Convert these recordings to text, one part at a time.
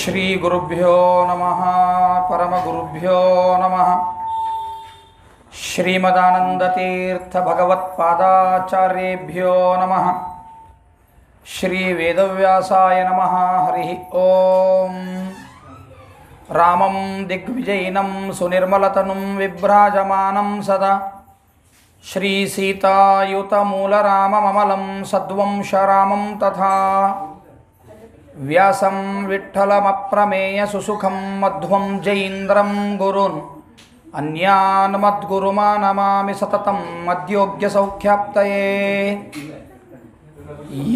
श्रीगुरुभ्यो नमः परमगुरुभ्यो नमः श्रीमदानन्दतीर्थभगवत्पादाचार्येभ्यो नमः श्रीवेदव्यासाय नमः हरि ॐ रामं दिग्विजयिनं सुनिर्मलतनुं विभ्राजमानं सदा श्रीसीतायुतमूलरामममलं सद्वंशरामं तथा व्यासं विठ्ठलमप्रमेयसुसुखं मध्वं जैन्द्रं गुरुन् अन्यान् मद्गुरुमानमामि सतत अद्योग्यसौख्याप्तये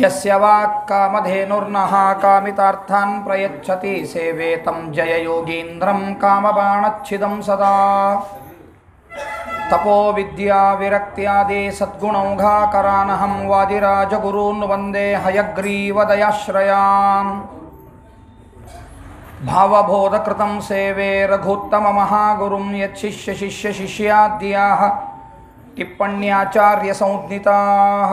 यस्य वाक्कामधेनुर्नः कामितार्थान् प्रयच्छति योगींद्रम काम कामबाणच्छिदं सदा तपो विद्या विरक्त्यादि सद्गुणौघाकरानहं वादिराजगुरून् वन्दे हयग्रीवदयाश्रयान् भावबोधकृतं सेवे रघुत्तममहागुरुं यच्छिष्यशिष्यशिष्याद्याः टिप्पण्याचार्यसंज्ञिताः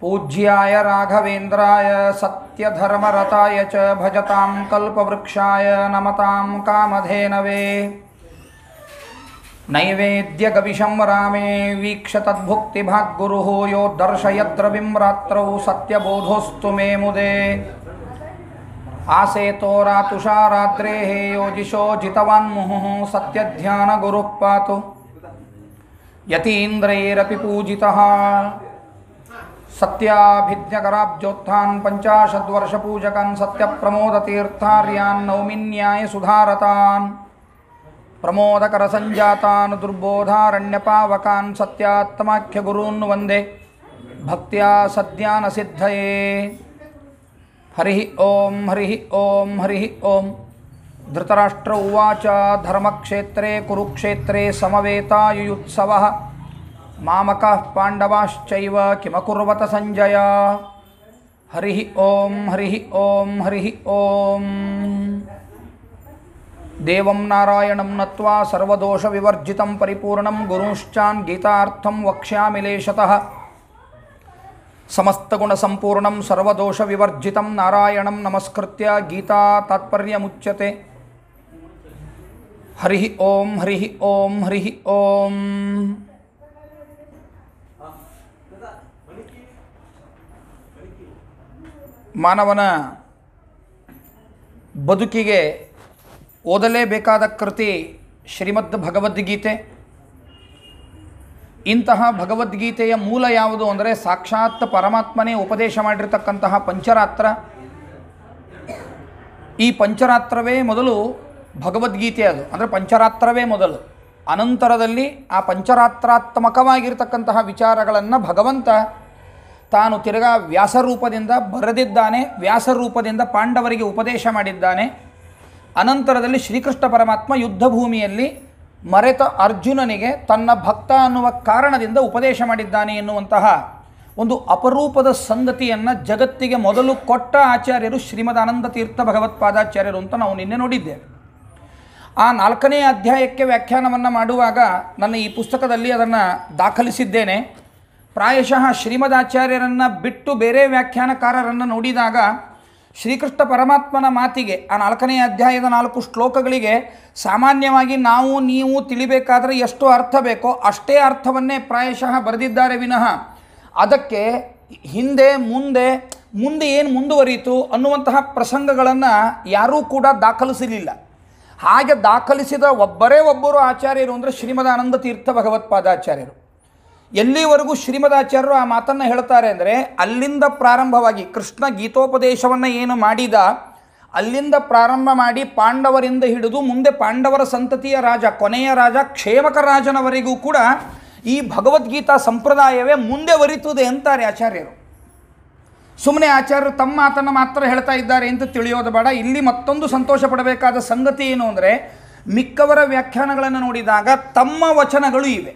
पूज्याय राघवेन्द्राय सत्यधर्मरताय च भजतां कल्पवृक्षाय नमतां कामधेनवे नैवेद्यगविशं रामे वीक्ष हो यो दर्शयद्रविं रात्रौ सत्यबोधोऽस्तु मे मुदे जितवान मुहु सत्य ध्यान गुरु पातु यतीन्द्रैरपि पूजितः सत्याभिज्ञकराब्जोत्थान् पञ्चाशद्वर्षपूजकान् सत्यप्रमोदतीर्थार्यान् नौमिन्याय सुधारतान् दुर्बोधारण्यपावका सत्यात्माख्य गुरून् वंदे भक्तिया भक्त्या सिद्ध हरि ओं हरि ओं हरि ओं धृतराष्ट्र उवाच धर्मक्षेत्रे कुरुक्षेत्रे समवेतायुयुत्सवः मामक पांडवाश्च किमकुर्वत संजय हरि ओं हरि ओं हरि ओं देव नारायण नत्वा सर्वदोषविवर्जितं परिपूर्ण गुरुंश्चान् गीता वक्ष्यामि लेशतः समस्तगुणसम्पूर्णं विवर्जित नारायण नमस्कृत गीता तात्पर्यमुच्यते हरि ओम हरि ओम हरि ओम मानवन बदुकिगे ಓದಲೇಬೇಕಾದ ಕೃತಿ ಶ್ರೀಮದ್ ಭಗವದ್ಗೀತೆ ಇಂತಹ ಭಗವದ್ಗೀತೆಯ ಮೂಲ ಯಾವುದು ಅಂದರೆ ಸಾಕ್ಷಾತ್ ಪರಮಾತ್ಮನೇ ಉಪದೇಶ ಮಾಡಿರ್ತಕ್ಕಂತಹ ಪಂಚರಾತ್ರ ಈ ಪಂಚರಾತ್ರವೇ ಮೊದಲು ಭಗವದ್ಗೀತೆ ಅದು ಅಂದರೆ ಪಂಚರಾತ್ರವೇ ಮೊದಲು ಅನಂತರದಲ್ಲಿ ಆ ಪಂಚರಾತ್ರಾತ್ಮಕವಾಗಿರ್ತಕ್ಕಂತಹ ವಿಚಾರಗಳನ್ನು ಭಗವಂತ ತಾನು ತಿರುಗಾ ವ್ಯಾಸರೂಪದಿಂದ ಬರೆದಿದ್ದಾನೆ ವ್ಯಾಸರೂಪದಿಂದ ಪಾಂಡವರಿಗೆ ಉಪದೇಶ ಮಾಡಿದ್ದಾನೆ ಅನಂತರದಲ್ಲಿ ಶ್ರೀಕೃಷ್ಣ ಪರಮಾತ್ಮ ಯುದ್ಧಭೂಮಿಯಲ್ಲಿ ಮರೆತ ಅರ್ಜುನನಿಗೆ ತನ್ನ ಭಕ್ತ ಅನ್ನುವ ಕಾರಣದಿಂದ ಉಪದೇಶ ಮಾಡಿದ್ದಾನೆ ಎನ್ನುವಂತಹ ಒಂದು ಅಪರೂಪದ ಸಂಗತಿಯನ್ನು ಜಗತ್ತಿಗೆ ಮೊದಲು ಕೊಟ್ಟ ಆಚಾರ್ಯರು ಶ್ರೀಮದಾನಂದ ತೀರ್ಥ ಭಗವತ್ಪಾದಾಚಾರ್ಯರು ಅಂತ ನಾವು ನಿನ್ನೆ ನೋಡಿದ್ದೇವೆ ಆ ನಾಲ್ಕನೇ ಅಧ್ಯಾಯಕ್ಕೆ ವ್ಯಾಖ್ಯಾನವನ್ನು ಮಾಡುವಾಗ ನನ್ನ ಈ ಪುಸ್ತಕದಲ್ಲಿ ಅದನ್ನು ದಾಖಲಿಸಿದ್ದೇನೆ ಪ್ರಾಯಶಃ ಶ್ರೀಮದಾಚಾರ್ಯರನ್ನು ಬಿಟ್ಟು ಬೇರೆ ವ್ಯಾಖ್ಯಾನಕಾರರನ್ನು ನೋಡಿದಾಗ ಶ್ರೀಕೃಷ್ಣ ಪರಮಾತ್ಮನ ಮಾತಿಗೆ ಆ ನಾಲ್ಕನೇ ಅಧ್ಯಾಯದ ನಾಲ್ಕು ಶ್ಲೋಕಗಳಿಗೆ ಸಾಮಾನ್ಯವಾಗಿ ನಾವು ನೀವು ತಿಳಿಬೇಕಾದರೆ ಎಷ್ಟು ಅರ್ಥ ಬೇಕೋ ಅಷ್ಟೇ ಅರ್ಥವನ್ನೇ ಪ್ರಾಯಶಃ ಬರೆದಿದ್ದಾರೆ ವಿನಃ ಅದಕ್ಕೆ ಹಿಂದೆ ಮುಂದೆ ಮುಂದೆ ಏನು ಮುಂದುವರಿಯಿತು ಅನ್ನುವಂತಹ ಪ್ರಸಂಗಗಳನ್ನು ಯಾರೂ ಕೂಡ ದಾಖಲಿಸಲಿಲ್ಲ ಹಾಗೆ ದಾಖಲಿಸಿದ ಒಬ್ಬರೇ ಒಬ್ಬರು ಆಚಾರ್ಯರು ಅಂದರೆ ಶ್ರೀಮದಾನಂದ ತೀರ್ಥ ಭಗವತ್ಪಾದಾಚಾರ್ಯರು ಎಲ್ಲಿವರೆಗೂ ಶ್ರೀಮದಾಚಾರ್ಯರು ಆ ಮಾತನ್ನು ಹೇಳ್ತಾರೆ ಅಂದರೆ ಅಲ್ಲಿಂದ ಪ್ರಾರಂಭವಾಗಿ ಕೃಷ್ಣ ಗೀತೋಪದೇಶವನ್ನು ಏನು ಮಾಡಿದ ಅಲ್ಲಿಂದ ಪ್ರಾರಂಭ ಮಾಡಿ ಪಾಂಡವರಿಂದ ಹಿಡಿದು ಮುಂದೆ ಪಾಂಡವರ ಸಂತತಿಯ ರಾಜ ಕೊನೆಯ ರಾಜ ಕ್ಷೇಮಕ ರಾಜನವರೆಗೂ ಕೂಡ ಈ ಭಗವದ್ಗೀತಾ ಸಂಪ್ರದಾಯವೇ ಮುಂದೆ ಒರಿತದೆ ಅಂತಾರೆ ಆಚಾರ್ಯರು ಸುಮ್ಮನೆ ಆಚಾರ್ಯರು ತಮ್ಮ ಮಾತನ್ನು ಮಾತ್ರ ಹೇಳ್ತಾ ಇದ್ದಾರೆ ಅಂತ ತಿಳಿಯೋದು ಬೇಡ ಇಲ್ಲಿ ಮತ್ತೊಂದು ಸಂತೋಷ ಪಡಬೇಕಾದ ಸಂಗತಿ ಏನು ಅಂದರೆ ಮಿಕ್ಕವರ ವ್ಯಾಖ್ಯಾನಗಳನ್ನು ನೋಡಿದಾಗ ತಮ್ಮ ವಚನಗಳು ಇವೆ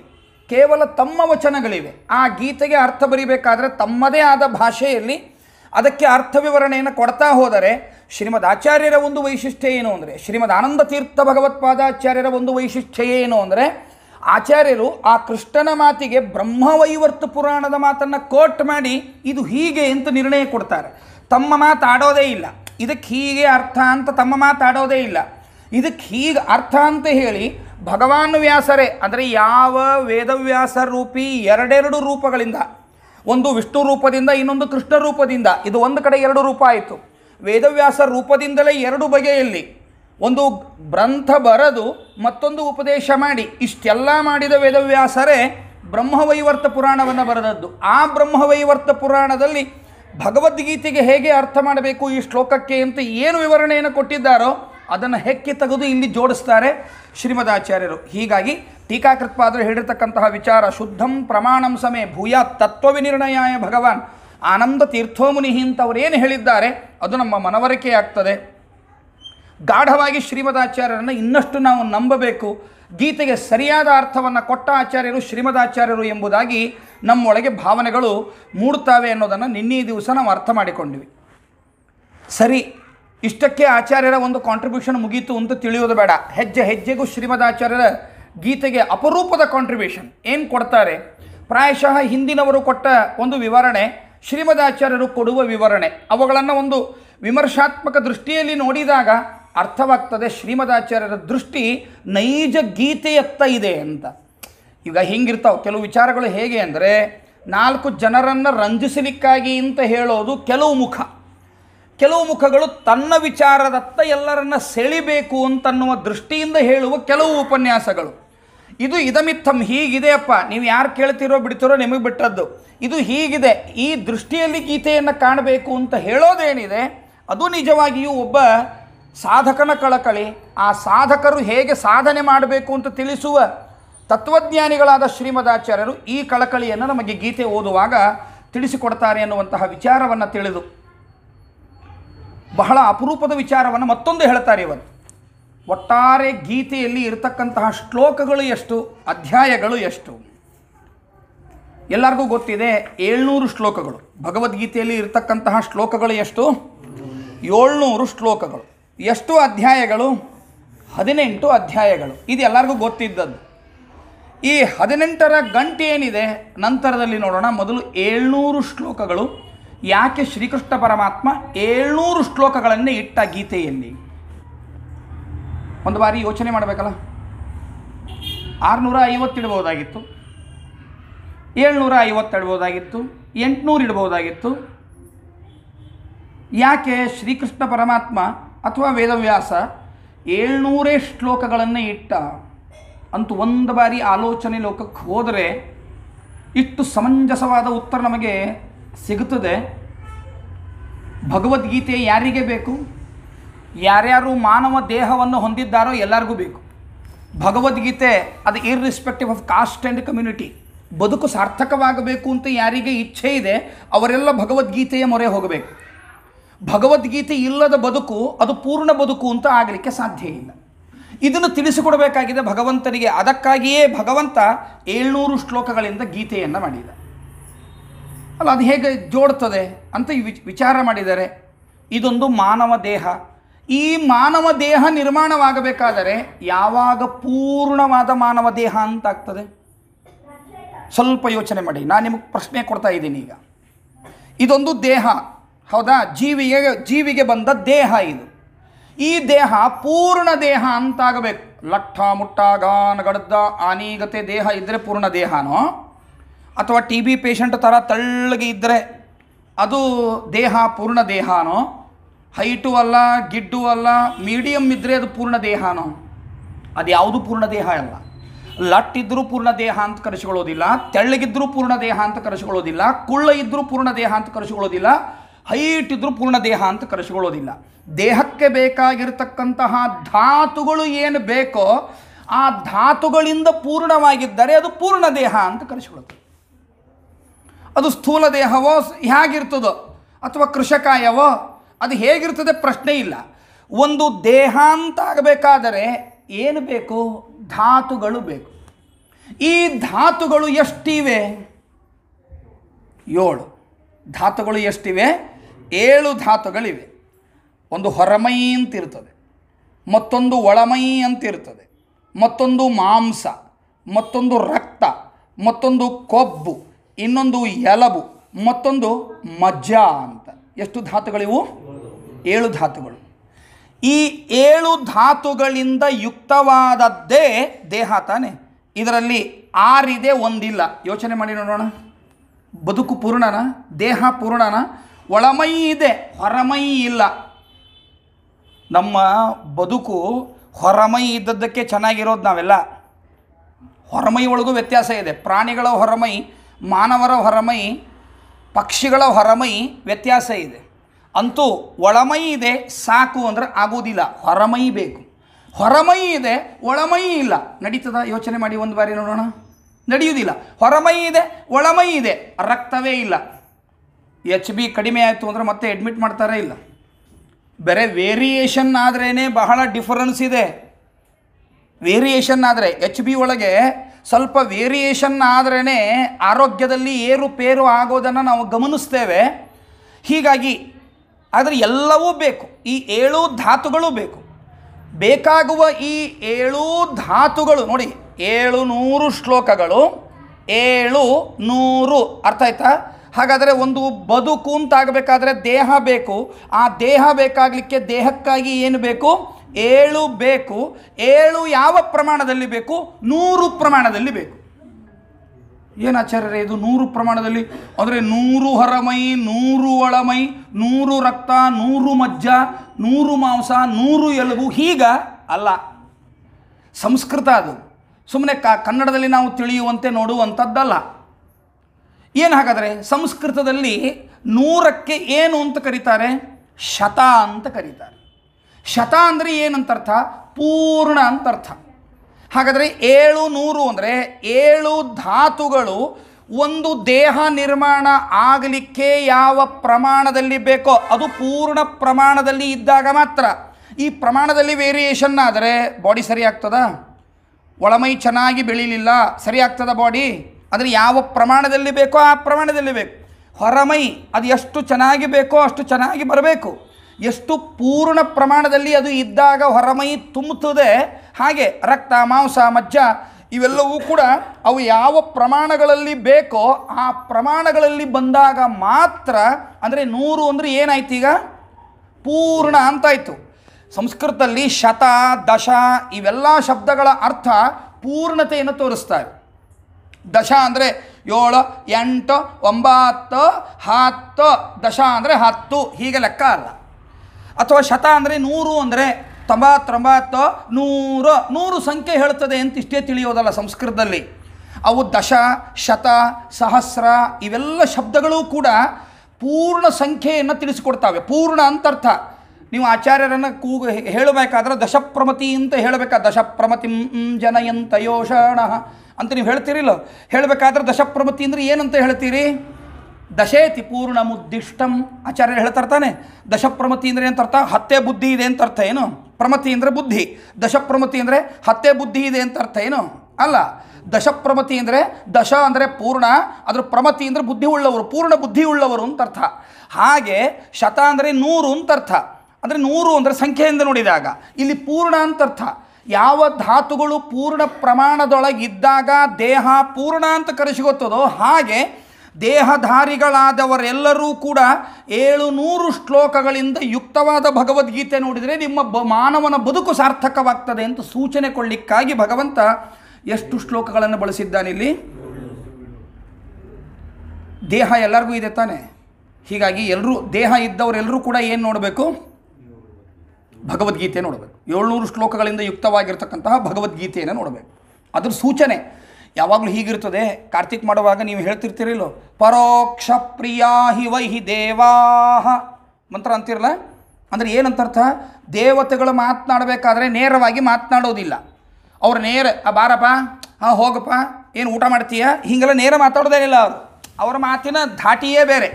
ಕೇವಲ ತಮ್ಮ ವಚನಗಳಿವೆ ಆ ಗೀತೆಗೆ ಅರ್ಥ ಬರಿಬೇಕಾದರೆ ತಮ್ಮದೇ ಆದ ಭಾಷೆಯಲ್ಲಿ ಅದಕ್ಕೆ ಅರ್ಥ ವಿವರಣೆಯನ್ನು ಕೊಡ್ತಾ ಹೋದರೆ ಶ್ರೀಮದ್ ಆಚಾರ್ಯರ ಒಂದು ವೈಶಿಷ್ಟ್ಯ ಏನು ಅಂದರೆ ಶ್ರೀಮದ್ ಆನಂದ ತೀರ್ಥ ಭಗವತ್ಪಾದಾಚಾರ್ಯರ ಒಂದು ವೈಶಿಷ್ಟ್ಯ ಏನು ಅಂದರೆ ಆಚಾರ್ಯರು ಆ ಕೃಷ್ಣನ ಮಾತಿಗೆ ಬ್ರಹ್ಮವೈವರ್ತ ಪುರಾಣದ ಮಾತನ್ನು ಕೋಟ್ ಮಾಡಿ ಇದು ಹೀಗೆ ಅಂತ ನಿರ್ಣಯ ಕೊಡ್ತಾರೆ ತಮ್ಮ ಮಾತು ಆಡೋದೇ ಇಲ್ಲ ಇದಕ್ಕೆ ಹೀಗೆ ಅರ್ಥ ಅಂತ ತಮ್ಮ ಮಾತು ಆಡೋದೇ ಇಲ್ಲ ಇದಕ್ಕೆ ಹೀಗೆ ಅರ್ಥ ಅಂತ ಹೇಳಿ ಭಗವಾನ್ ವ್ಯಾಸರೇ ಅಂದರೆ ಯಾವ ವೇದವ್ಯಾಸ ರೂಪಿ ಎರಡೆರಡು ರೂಪಗಳಿಂದ ಒಂದು ವಿಷ್ಣು ರೂಪದಿಂದ ಇನ್ನೊಂದು ಕೃಷ್ಣ ರೂಪದಿಂದ ಇದು ಒಂದು ಕಡೆ ಎರಡು ರೂಪ ಆಯಿತು ವೇದವ್ಯಾಸ ರೂಪದಿಂದಲೇ ಎರಡು ಬಗೆಯಲ್ಲಿ ಒಂದು ಗ್ರಂಥ ಬರೆದು ಮತ್ತೊಂದು ಉಪದೇಶ ಮಾಡಿ ಇಷ್ಟೆಲ್ಲ ಮಾಡಿದ ವೇದವ್ಯಾಸರೇ ಬ್ರಹ್ಮವೈವರ್ತ ಪುರಾಣವನ್ನು ಬರೆದದ್ದು ಆ ಬ್ರಹ್ಮವೈವರ್ತ ಪುರಾಣದಲ್ಲಿ ಭಗವದ್ಗೀತೆಗೆ ಹೇಗೆ ಅರ್ಥ ಮಾಡಬೇಕು ಈ ಶ್ಲೋಕಕ್ಕೆ ಅಂತ ಏನು ವಿವರಣೆಯನ್ನು ಕೊಟ್ಟಿದ್ದಾರೋ ಅದನ್ನು ಹೆಕ್ಕಿ ತೆಗೆದು ಇಲ್ಲಿ ಜೋಡಿಸ್ತಾರೆ ಶ್ರೀಮದಾಚಾರ್ಯರು ಹೀಗಾಗಿ ಟೀಕಾಕೃತ್ಪಾದರು ಹೇಳಿರ್ತಕ್ಕಂತಹ ವಿಚಾರ ಶುದ್ಧಂ ಪ್ರಮಾಣಂ ಸಮೇ ಭೂಯ ತತ್ವವಿನಿರ್ಣಯಾಯ ಭಗವಾನ್ ಆನಂದ ತೀರ್ಥೋಮುನಿ ಏನು ಹೇಳಿದ್ದಾರೆ ಅದು ನಮ್ಮ ಮನವರಿಕೆಯಾಗ್ತದೆ ಗಾಢವಾಗಿ ಆಚಾರ್ಯರನ್ನು ಇನ್ನಷ್ಟು ನಾವು ನಂಬಬೇಕು ಗೀತೆಗೆ ಸರಿಯಾದ ಅರ್ಥವನ್ನು ಕೊಟ್ಟ ಆಚಾರ್ಯರು ಶ್ರೀಮದಾಚಾರ್ಯರು ಎಂಬುದಾಗಿ ನಮ್ಮೊಳಗೆ ಭಾವನೆಗಳು ಮೂಡ್ತಾವೆ ಅನ್ನೋದನ್ನು ನಿನ್ನೆ ದಿವಸ ನಾವು ಅರ್ಥ ಮಾಡಿಕೊಂಡಿವಿ ಸರಿ ಇಷ್ಟಕ್ಕೆ ಆಚಾರ್ಯರ ಒಂದು ಕಾಂಟ್ರಿಬ್ಯೂಷನ್ ಮುಗೀತು ಅಂತ ತಿಳಿಯೋದು ಬೇಡ ಹೆಜ್ಜೆ ಹೆಜ್ಜೆಗೂ ಆಚಾರ್ಯರ ಗೀತೆಗೆ ಅಪರೂಪದ ಕಾಂಟ್ರಿಬ್ಯೂಷನ್ ಏನು ಕೊಡ್ತಾರೆ ಪ್ರಾಯಶಃ ಹಿಂದಿನವರು ಕೊಟ್ಟ ಒಂದು ವಿವರಣೆ ಆಚಾರ್ಯರು ಕೊಡುವ ವಿವರಣೆ ಅವುಗಳನ್ನು ಒಂದು ವಿಮರ್ಶಾತ್ಮಕ ದೃಷ್ಟಿಯಲ್ಲಿ ನೋಡಿದಾಗ ಅರ್ಥವಾಗ್ತದೆ ಶ್ರೀಮದಾಚಾರ್ಯರ ದೃಷ್ಟಿ ನೈಜ ಗೀತೆಯತ್ತ ಇದೆ ಅಂತ ಈಗ ಹಿಂಗಿರ್ತಾವೆ ಕೆಲವು ವಿಚಾರಗಳು ಹೇಗೆ ಅಂದರೆ ನಾಲ್ಕು ಜನರನ್ನು ರಂಜಿಸಲಿಕ್ಕಾಗಿ ಅಂತ ಹೇಳೋದು ಕೆಲವು ಮುಖ ಕೆಲವು ಮುಖಗಳು ತನ್ನ ವಿಚಾರದತ್ತ ಎಲ್ಲರನ್ನ ಸೆಳಿಬೇಕು ಅಂತನ್ನುವ ದೃಷ್ಟಿಯಿಂದ ಹೇಳುವ ಕೆಲವು ಉಪನ್ಯಾಸಗಳು ಇದು ಇದಮಿತ್ತಮ್ ಹೀಗಿದೆಯಪ್ಪ ನೀವು ಯಾರು ಕೇಳ್ತಿರೋ ಬಿಡ್ತಿರೋ ನಿಮಗೆ ಬಿಟ್ಟದ್ದು ಇದು ಹೀಗಿದೆ ಈ ದೃಷ್ಟಿಯಲ್ಲಿ ಗೀತೆಯನ್ನು ಕಾಣಬೇಕು ಅಂತ ಹೇಳೋದೇನಿದೆ ಅದು ನಿಜವಾಗಿಯೂ ಒಬ್ಬ ಸಾಧಕನ ಕಳಕಳಿ ಆ ಸಾಧಕರು ಹೇಗೆ ಸಾಧನೆ ಮಾಡಬೇಕು ಅಂತ ತಿಳಿಸುವ ತತ್ವಜ್ಞಾನಿಗಳಾದ ಶ್ರೀಮದಾಚಾರ್ಯರು ಈ ಕಳಕಳಿಯನ್ನು ನಮಗೆ ಗೀತೆ ಓದುವಾಗ ತಿಳಿಸಿಕೊಡ್ತಾರೆ ಎನ್ನುವಂತಹ ವಿಚಾರವನ್ನು ತಿಳಿದು ಬಹಳ ಅಪರೂಪದ ವಿಚಾರವನ್ನು ಮತ್ತೊಂದು ಹೇಳ್ತಾರೆ ಇವತ್ತು ಒಟ್ಟಾರೆ ಗೀತೆಯಲ್ಲಿ ಇರತಕ್ಕಂತಹ ಶ್ಲೋಕಗಳು ಎಷ್ಟು ಅಧ್ಯಾಯಗಳು ಎಷ್ಟು ಎಲ್ಲರಿಗೂ ಗೊತ್ತಿದೆ ಏಳ್ನೂರು ಶ್ಲೋಕಗಳು ಭಗವದ್ಗೀತೆಯಲ್ಲಿ ಇರತಕ್ಕಂತಹ ಶ್ಲೋಕಗಳು ಎಷ್ಟು ಏಳ್ನೂರು ಶ್ಲೋಕಗಳು ಎಷ್ಟು ಅಧ್ಯಾಯಗಳು ಹದಿನೆಂಟು ಅಧ್ಯಾಯಗಳು ಇದು ಎಲ್ಲರಿಗೂ ಗೊತ್ತಿದ್ದದ್ದು ಈ ಹದಿನೆಂಟರ ಗಂಟೆ ಏನಿದೆ ನಂತರದಲ್ಲಿ ನೋಡೋಣ ಮೊದಲು ಏಳ್ನೂರು ಶ್ಲೋಕಗಳು ಯಾಕೆ ಶ್ರೀಕೃಷ್ಣ ಪರಮಾತ್ಮ ಏಳ್ನೂರು ಶ್ಲೋಕಗಳನ್ನೇ ಇಟ್ಟ ಗೀತೆಯಲ್ಲಿ ಒಂದು ಬಾರಿ ಯೋಚನೆ ಮಾಡಬೇಕಲ್ಲ ಆರುನೂರ ಐವತ್ತಿಡ್ಬೋದಾಗಿತ್ತು ಏಳ್ನೂರ ಐವತ್ತಿಡ್ಬೋದಾಗಿತ್ತು ಎಂಟುನೂರು ಇಡ್ಬೋದಾಗಿತ್ತು ಯಾಕೆ ಶ್ರೀಕೃಷ್ಣ ಪರಮಾತ್ಮ ಅಥವಾ ವೇದವ್ಯಾಸ ಏಳ್ನೂರೇ ಶ್ಲೋಕಗಳನ್ನೇ ಇಟ್ಟ ಅಂತೂ ಒಂದು ಬಾರಿ ಆಲೋಚನೆ ಲೋಕಕ್ಕೆ ಹೋದರೆ ಇಷ್ಟು ಸಮಂಜಸವಾದ ಉತ್ತರ ನಮಗೆ ಸಿಗುತ್ತದೆ ಭಗವದ್ಗೀತೆ ಯಾರಿಗೆ ಬೇಕು ಯಾರ್ಯಾರು ಮಾನವ ದೇಹವನ್ನು ಹೊಂದಿದ್ದಾರೋ ಎಲ್ಲರಿಗೂ ಬೇಕು ಭಗವದ್ಗೀತೆ ಅದು irrespective of caste and community ಬದುಕು ಸಾರ್ಥಕವಾಗಬೇಕು ಅಂತ ಯಾರಿಗೆ ಇಚ್ಛೆ ಇದೆ ಅವರೆಲ್ಲ ಭಗವದ್ಗೀತೆಯ ಮೊರೆ ಹೋಗಬೇಕು ಭಗವದ್ಗೀತೆ ಇಲ್ಲದ ಬದುಕು ಅದು ಪೂರ್ಣ ಬದುಕು ಅಂತ ಆಗಲಿಕ್ಕೆ ಸಾಧ್ಯ ಇಲ್ಲ ಇದನ್ನು ತಿಳಿಸಿಕೊಡಬೇಕಾಗಿದೆ ಭಗವಂತನಿಗೆ ಅದಕ್ಕಾಗಿಯೇ ಭಗವಂತ ಏಳ್ನೂರು ಶ್ಲೋಕಗಳಿಂದ ಗೀತೆಯನ್ನು ಮಾಡಿದ ಅಲ್ಲ ಅದು ಹೇಗೆ ಜೋಡ್ತದೆ ಅಂತ ವಿಚಾರ ಮಾಡಿದ್ದಾರೆ ಇದೊಂದು ಮಾನವ ದೇಹ ಈ ಮಾನವ ದೇಹ ನಿರ್ಮಾಣವಾಗಬೇಕಾದರೆ ಯಾವಾಗ ಪೂರ್ಣವಾದ ಮಾನವ ದೇಹ ಅಂತಾಗ್ತದೆ ಸ್ವಲ್ಪ ಯೋಚನೆ ಮಾಡಿ ನಾನು ನಿಮಗೆ ಪ್ರಶ್ನೆ ಕೊಡ್ತಾ ಇದ್ದೀನಿ ಈಗ ಇದೊಂದು ದೇಹ ಹೌದಾ ಜೀವಿಗೆ ಜೀವಿಗೆ ಬಂದ ದೇಹ ಇದು ಈ ದೇಹ ಪೂರ್ಣ ದೇಹ ಅಂತಾಗಬೇಕು ಲಟ್ಟ ಮುಟ್ಟ ಗಾನ ಗಡ್ದ ಆನೀಗತೆ ದೇಹ ಇದ್ದರೆ ಪೂರ್ಣ ದೇಹನೋ ಅಥವಾ ಟಿ ಬಿ ಪೇಷಂಟ್ ಥರ ತಳ್ಳಗೆ ಇದ್ದರೆ ಅದು ದೇಹ ಪೂರ್ಣ ದೇಹನೋ ಹೈಟು ಅಲ್ಲ ಗಿಡ್ಡು ಅಲ್ಲ ಮೀಡಿಯಮ್ ಇದ್ದರೆ ಅದು ಪೂರ್ಣ ದೇಹನೋ ಅದು ಯಾವುದು ಪೂರ್ಣ ದೇಹ ಅಲ್ಲ ಲಟ್ಟಿದ್ದರೂ ಪೂರ್ಣ ದೇಹ ಅಂತ ಕರೆಸಿಕೊಳ್ಳೋದಿಲ್ಲ ತೆಳ್ಳಗಿದ್ರೂ ಪೂರ್ಣ ದೇಹ ಅಂತ ಕರೆಸಿಕೊಳ್ಳೋದಿಲ್ಲ ಕುಳ್ಳ ಇದ್ದರೂ ಪೂರ್ಣ ದೇಹ ಅಂತ ಕರೆಸಿಕೊಳ್ಳೋದಿಲ್ಲ ಹೈಟ್ ಇದ್ದರೂ ಪೂರ್ಣ ದೇಹ ಅಂತ ಕರೆಸಿಕೊಳ್ಳೋದಿಲ್ಲ ದೇಹಕ್ಕೆ ಬೇಕಾಗಿರ್ತಕ್ಕಂತಹ ಧಾತುಗಳು ಏನು ಬೇಕೋ ಆ ಧಾತುಗಳಿಂದ ಪೂರ್ಣವಾಗಿದ್ದರೆ ಅದು ಪೂರ್ಣ ದೇಹ ಅಂತ ಕರೆಸಿಕೊಳ್ಳುತ್ತೆ ಅದು ಸ್ಥೂಲ ದೇಹವೋ ಹೇಗಿರ್ತದೋ ಅಥವಾ ಕೃಷಕಾಯವೋ ಅದು ಹೇಗಿರ್ತದೆ ಪ್ರಶ್ನೆ ಇಲ್ಲ ಒಂದು ದೇಹ ಅಂತ ಆಗಬೇಕಾದರೆ ಏನು ಬೇಕು ಧಾತುಗಳು ಬೇಕು ಈ ಧಾತುಗಳು ಎಷ್ಟಿವೆ ಏಳು ಧಾತುಗಳು ಎಷ್ಟಿವೆ ಏಳು ಧಾತುಗಳಿವೆ ಒಂದು ಹೊರಮೈ ಅಂತಿರ್ತದೆ ಮತ್ತೊಂದು ಒಳಮೈ ಅಂತಿರ್ತದೆ ಮತ್ತೊಂದು ಮಾಂಸ ಮತ್ತೊಂದು ರಕ್ತ ಮತ್ತೊಂದು ಕೊಬ್ಬು ಇನ್ನೊಂದು ಎಲಬು ಮತ್ತೊಂದು ಮಜ್ಜ ಅಂತ ಎಷ್ಟು ಧಾತುಗಳಿವು ಏಳು ಧಾತುಗಳು ಈ ಏಳು ಧಾತುಗಳಿಂದ ಯುಕ್ತವಾದದ್ದೇ ದೇಹ ತಾನೆ ಇದರಲ್ಲಿ ಆರಿದೆ ಒಂದಿಲ್ಲ ಯೋಚನೆ ಮಾಡಿ ನೋಡೋಣ ಬದುಕು ಪೂರ್ಣನ ದೇಹ ಪೂರ್ಣನ ಒಳಮೈ ಇದೆ ಹೊರಮೈ ಇಲ್ಲ ನಮ್ಮ ಬದುಕು ಹೊರಮೈ ಇದ್ದದ್ದಕ್ಕೆ ಚೆನ್ನಾಗಿರೋದು ನಾವೆಲ್ಲ ಹೊರಮೈ ಒಳಗೂ ವ್ಯತ್ಯಾಸ ಇದೆ ಪ್ರಾಣಿಗಳ ಹೊರಮೈ ಮಾನವರ ಹೊರಮೈ ಪಕ್ಷಿಗಳ ಹೊರಮೈ ವ್ಯತ್ಯಾಸ ಇದೆ ಅಂತೂ ಒಳಮೈ ಇದೆ ಸಾಕು ಅಂದರೆ ಆಗೋದಿಲ್ಲ ಹೊರಮೈ ಬೇಕು ಹೊರಮೈ ಇದೆ ಒಳಮೈ ಇಲ್ಲ ನಡೀತದ ಯೋಚನೆ ಮಾಡಿ ಒಂದು ಬಾರಿ ನೋಡೋಣ ನಡೆಯುವುದಿಲ್ಲ ಹೊರಮೈ ಇದೆ ಒಳಮೈ ಇದೆ ರಕ್ತವೇ ಇಲ್ಲ ಎಚ್ ಬಿ ಕಡಿಮೆ ಆಯಿತು ಅಂದರೆ ಮತ್ತೆ ಅಡ್ಮಿಟ್ ಮಾಡ್ತಾರೆ ಇಲ್ಲ ಬೇರೆ ವೇರಿಯೇಷನ್ ಆದ್ರೇ ಬಹಳ ಡಿಫರೆನ್ಸ್ ಇದೆ ವೇರಿಯೇಷನ್ ಆದರೆ ಎಚ್ ಬಿ ಒಳಗೆ ಸ್ವಲ್ಪ ವೇರಿಯೇಷನ್ ಆದ್ರೇ ಆರೋಗ್ಯದಲ್ಲಿ ಏರುಪೇರು ಆಗೋದನ್ನು ನಾವು ಗಮನಿಸ್ತೇವೆ ಹೀಗಾಗಿ ಆದರೆ ಎಲ್ಲವೂ ಬೇಕು ಈ ಏಳು ಧಾತುಗಳು ಬೇಕು ಬೇಕಾಗುವ ಈ ಏಳು ಧಾತುಗಳು ನೋಡಿ ಏಳು ನೂರು ಶ್ಲೋಕಗಳು ಏಳು ನೂರು ಅರ್ಥ ಆಯ್ತಾ ಹಾಗಾದರೆ ಒಂದು ಬದುಕು ಅಂತಾಗಬೇಕಾದ್ರೆ ದೇಹ ಬೇಕು ಆ ದೇಹ ಬೇಕಾಗಲಿಕ್ಕೆ ದೇಹಕ್ಕಾಗಿ ಏನು ಬೇಕು ಏಳು ಬೇಕು ಏಳು ಯಾವ ಪ್ರಮಾಣದಲ್ಲಿ ಬೇಕು ನೂರು ಪ್ರಮಾಣದಲ್ಲಿ ಬೇಕು ಏನು ಆಚಾರ್ಯರೇ ಇದು ನೂರು ಪ್ರಮಾಣದಲ್ಲಿ ಅಂದರೆ ನೂರು ಹೊರಮೈ ನೂರು ಒಳಮೈ ನೂರು ರಕ್ತ ನೂರು ಮಜ್ಜ ನೂರು ಮಾಂಸ ನೂರು ಎಲುಬು ಹೀಗ ಅಲ್ಲ ಸಂಸ್ಕೃತ ಅದು ಸುಮ್ಮನೆ ಕ ಕನ್ನಡದಲ್ಲಿ ನಾವು ತಿಳಿಯುವಂತೆ ನೋಡುವಂಥದ್ದಲ್ಲ ಏನು ಹಾಗಾದರೆ ಸಂಸ್ಕೃತದಲ್ಲಿ ನೂರಕ್ಕೆ ಏನು ಅಂತ ಕರೀತಾರೆ ಶತ ಅಂತ ಕರೀತಾರೆ ಶತ ಅಂದರೆ ಏನಂತರ್ಥ ಪೂರ್ಣ ಅಂತರ್ಥ ಹಾಗಾದರೆ ಏಳು ನೂರು ಅಂದರೆ ಏಳು ಧಾತುಗಳು ಒಂದು ದೇಹ ನಿರ್ಮಾಣ ಆಗಲಿಕ್ಕೆ ಯಾವ ಪ್ರಮಾಣದಲ್ಲಿ ಬೇಕೋ ಅದು ಪೂರ್ಣ ಪ್ರಮಾಣದಲ್ಲಿ ಇದ್ದಾಗ ಮಾತ್ರ ಈ ಪ್ರಮಾಣದಲ್ಲಿ ವೇರಿಯೇಷನ್ ಆದರೆ ಬಾಡಿ ಸರಿ ಒಳಮೈ ಚೆನ್ನಾಗಿ ಬೆಳೀಲಿಲ್ಲ ಸರಿ ಆಗ್ತದ ಬಾಡಿ ಅಂದರೆ ಯಾವ ಪ್ರಮಾಣದಲ್ಲಿ ಬೇಕೋ ಆ ಪ್ರಮಾಣದಲ್ಲಿ ಬೇಕು ಹೊರಮೈ ಅದು ಎಷ್ಟು ಚೆನ್ನಾಗಿ ಬೇಕೋ ಅಷ್ಟು ಚೆನ್ನಾಗಿ ಬರಬೇಕು ಎಷ್ಟು ಪೂರ್ಣ ಪ್ರಮಾಣದಲ್ಲಿ ಅದು ಇದ್ದಾಗ ಹೊರಮೈ ತುಂಬುತ್ತದೆ ಹಾಗೆ ರಕ್ತ ಮಾಂಸ ಮಜ್ಜ ಇವೆಲ್ಲವೂ ಕೂಡ ಅವು ಯಾವ ಪ್ರಮಾಣಗಳಲ್ಲಿ ಬೇಕೋ ಆ ಪ್ರಮಾಣಗಳಲ್ಲಿ ಬಂದಾಗ ಮಾತ್ರ ಅಂದರೆ ನೂರು ಅಂದರೆ ಏನಾಯ್ತು ಈಗ ಪೂರ್ಣ ಅಂತಾಯಿತು ಸಂಸ್ಕೃತದಲ್ಲಿ ಶತ ದಶ ಇವೆಲ್ಲ ಶಬ್ದಗಳ ಅರ್ಥ ಪೂರ್ಣತೆಯನ್ನು ತೋರಿಸ್ತಾರೆ ದಶ ಅಂದರೆ ಏಳು ಎಂಟು ಒಂಬತ್ತು ಹತ್ತು ದಶ ಅಂದರೆ ಹತ್ತು ಹೀಗೆ ಲೆಕ್ಕ ಅಲ್ಲ ಅಥವಾ ಶತ ಅಂದರೆ ನೂರು ಅಂದರೆ ತೊಂಬತ್ತೊಂಬತ್ತು ನೂರು ನೂರು ಸಂಖ್ಯೆ ಹೇಳ್ತದೆ ಅಂತ ಇಷ್ಟೇ ತಿಳಿಯೋದಲ್ಲ ಸಂಸ್ಕೃತದಲ್ಲಿ ಅವು ದಶ ಶತ ಸಹಸ್ರ ಇವೆಲ್ಲ ಶಬ್ದಗಳು ಕೂಡ ಪೂರ್ಣ ಸಂಖ್ಯೆಯನ್ನು ತಿಳಿಸಿಕೊಡ್ತಾವೆ ಪೂರ್ಣ ಅಂತರ್ಥ ನೀವು ಆಚಾರ್ಯರನ್ನು ಕೂ ಹೇಳಬೇಕಾದ್ರೆ ದಶಪ್ರಮತಿ ಅಂತ ಹೇಳಬೇಕಾ ದಶಪ್ರಮತಿಂ ಜನಯಂತ ಅಂತ ನೀವು ಹೇಳ್ತೀರಿಲ್ಲ ಹೇಳಬೇಕಾದ್ರೆ ದಶಪ್ರಮತಿ ಅಂದರೆ ಏನಂತ ಹೇಳ್ತೀರಿ ದಶೇತಿ ಪೂರ್ಣ ಮುದ್ದಿಷ್ಟಂ ಆಚಾರ್ಯರು ಹೇಳ್ತಾರೆ ತಾನೆ ದಶಪ್ರಮತಿ ಅಂದರೆ ಏನು ಅರ್ಥ ಹತ್ತೆ ಬುದ್ಧಿ ಇದೆ ಅಂತ ಅರ್ಥ ಏನು ಪ್ರಮತಿ ಅಂದರೆ ಬುದ್ಧಿ ದಶಪ್ರಮತಿ ಅಂದರೆ ಹತ್ತೆ ಬುದ್ಧಿ ಇದೆ ಅಂತ ಅರ್ಥ ಏನು ಅಲ್ಲ ದಶಪ್ರಮತಿ ಅಂದರೆ ದಶ ಅಂದರೆ ಪೂರ್ಣ ಅದರ ಪ್ರಮತಿ ಅಂದರೆ ಬುದ್ಧಿ ಉಳ್ಳವರು ಪೂರ್ಣ ಬುದ್ಧಿ ಉಳ್ಳವರು ಅಂತ ಅರ್ಥ ಹಾಗೆ ಶತ ಅಂದರೆ ನೂರು ಅಂತ ಅರ್ಥ ಅಂದರೆ ನೂರು ಅಂದರೆ ಸಂಖ್ಯೆಯಿಂದ ನೋಡಿದಾಗ ಇಲ್ಲಿ ಪೂರ್ಣ ಅಂತ ಅರ್ಥ ಯಾವ ಧಾತುಗಳು ಪೂರ್ಣ ಪ್ರಮಾಣದೊಳಗಿದ್ದಾಗ ದೇಹ ಪೂರ್ಣ ಅಂತ ಕರೆಸಿಗೊತ್ತದೋ ಹಾಗೆ ದೇಹಧಾರಿಗಳಾದವರೆಲ್ಲರೂ ಕೂಡ ನೂರು ಶ್ಲೋಕಗಳಿಂದ ಯುಕ್ತವಾದ ಭಗವದ್ಗೀತೆ ನೋಡಿದರೆ ನಿಮ್ಮ ಬ ಮಾನವನ ಬದುಕು ಸಾರ್ಥಕವಾಗ್ತದೆ ಅಂತ ಸೂಚನೆ ಕೊಡ್ಲಿಕ್ಕಾಗಿ ಭಗವಂತ ಎಷ್ಟು ಶ್ಲೋಕಗಳನ್ನು ಬಳಸಿದ್ದಾನೆ ಇಲ್ಲಿ ದೇಹ ಎಲ್ಲರಿಗೂ ಇದೆ ತಾನೆ ಹೀಗಾಗಿ ಎಲ್ಲರೂ ದೇಹ ಇದ್ದವರೆಲ್ಲರೂ ಕೂಡ ಏನು ನೋಡಬೇಕು ಭಗವದ್ಗೀತೆ ನೋಡಬೇಕು ಏಳ್ನೂರು ಶ್ಲೋಕಗಳಿಂದ ಯುಕ್ತವಾಗಿರ್ತಕ್ಕಂತಹ ಭಗವದ್ಗೀತೆಯನ್ನು ನೋಡಬೇಕು ಅದ್ರ ಸೂಚನೆ ಯಾವಾಗಲೂ ಹೀಗಿರ್ತದೆ ಕಾರ್ತಿಕ್ ಮಾಡುವಾಗ ನೀವು ಹೇಳ್ತಿರ್ತೀರಿಲ್ಲೋ ಪರೋಕ್ಷ ಪ್ರಿಯಾ ಹಿ ವೈ ಹಿ ದೇವಾಹ ಮಂತ್ರ ಅಂತಿರಲ್ಲ ಅಂದರೆ ಏನಂತ ಅರ್ಥ ದೇವತೆಗಳು ಮಾತನಾಡಬೇಕಾದ್ರೆ ನೇರವಾಗಿ ಮಾತನಾಡೋದಿಲ್ಲ ಅವ್ರು ನೇರ ಆ ಬಾರಪ್ಪ ಹಾಂ ಹೋಗಪ್ಪ ಏನು ಊಟ ಮಾಡ್ತೀಯ ಹೀಗೆಲ್ಲ ನೇರ ಮಾತಾಡೋದೇ ಇಲ್ಲ ಅವರು ಅವರ ಮಾತಿನ ಧಾಟಿಯೇ ಬೇರೆ